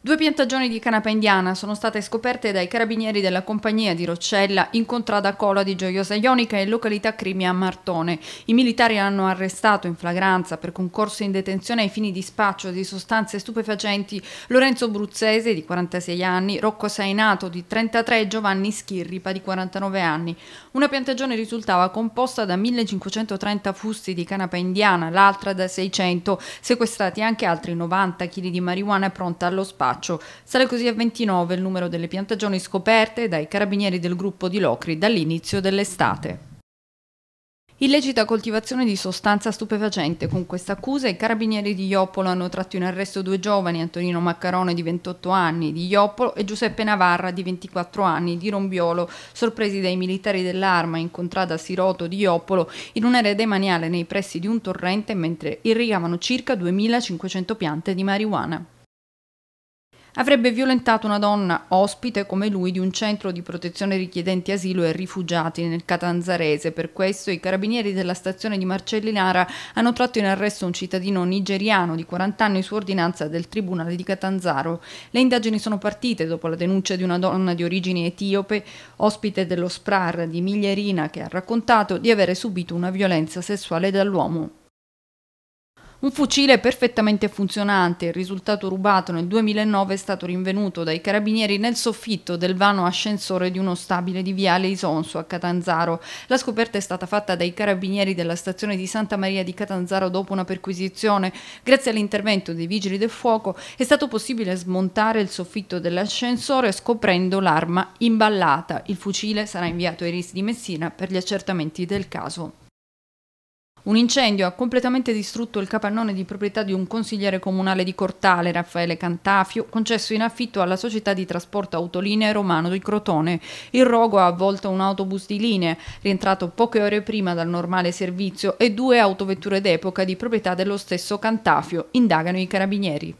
Due piantagioni di canapa indiana sono state scoperte dai carabinieri della compagnia di Roccella in contrada Cola di Gioiosa Ionica e località Crimia Martone. I militari hanno arrestato in flagranza per concorso in detenzione ai fini di spaccio di sostanze stupefacenti Lorenzo Bruzzese di 46 anni, Rocco Sainato di 33 e Giovanni Schirripa di 49 anni. Una piantagione risultava composta da 1530 fusti di canapa indiana, l'altra da 600, sequestrati anche altri 90 kg di marijuana pronta allo spaccio. Boccaccio. Sale così a 29 il numero delle piantagioni scoperte dai carabinieri del gruppo di Locri dall'inizio dell'estate. Illecita coltivazione di sostanza stupefacente. Con questa accusa i carabinieri di Ioppolo hanno tratto in arresto due giovani, Antonino Maccarone di 28 anni di Ioppolo e Giuseppe Navarra di 24 anni di Rombiolo, sorpresi dai militari dell'arma incontrata a Siroto di Ioppolo in un'area demaniale nei pressi di un torrente mentre irrigavano circa 2500 piante di marijuana avrebbe violentato una donna ospite come lui di un centro di protezione richiedenti asilo e rifugiati nel Catanzarese. Per questo i carabinieri della stazione di Marcellinara hanno tratto in arresto un cittadino nigeriano di 40 anni su ordinanza del Tribunale di Catanzaro. Le indagini sono partite dopo la denuncia di una donna di origine etiope, ospite dello SPRAR di Miglierina, che ha raccontato di avere subito una violenza sessuale dall'uomo. Un fucile perfettamente funzionante, il risultato rubato nel 2009, è stato rinvenuto dai carabinieri nel soffitto del vano ascensore di uno stabile di Viale Isonso a Catanzaro. La scoperta è stata fatta dai carabinieri della stazione di Santa Maria di Catanzaro dopo una perquisizione. Grazie all'intervento dei vigili del fuoco è stato possibile smontare il soffitto dell'ascensore scoprendo l'arma imballata. Il fucile sarà inviato ai RIS di Messina per gli accertamenti del caso. Un incendio ha completamente distrutto il capannone di proprietà di un consigliere comunale di Cortale, Raffaele Cantafio, concesso in affitto alla società di trasporto autolinee Romano di Crotone. Il rogo ha avvolto un autobus di linea, rientrato poche ore prima dal normale servizio, e due autovetture d'epoca di proprietà dello stesso Cantafio, indagano i carabinieri.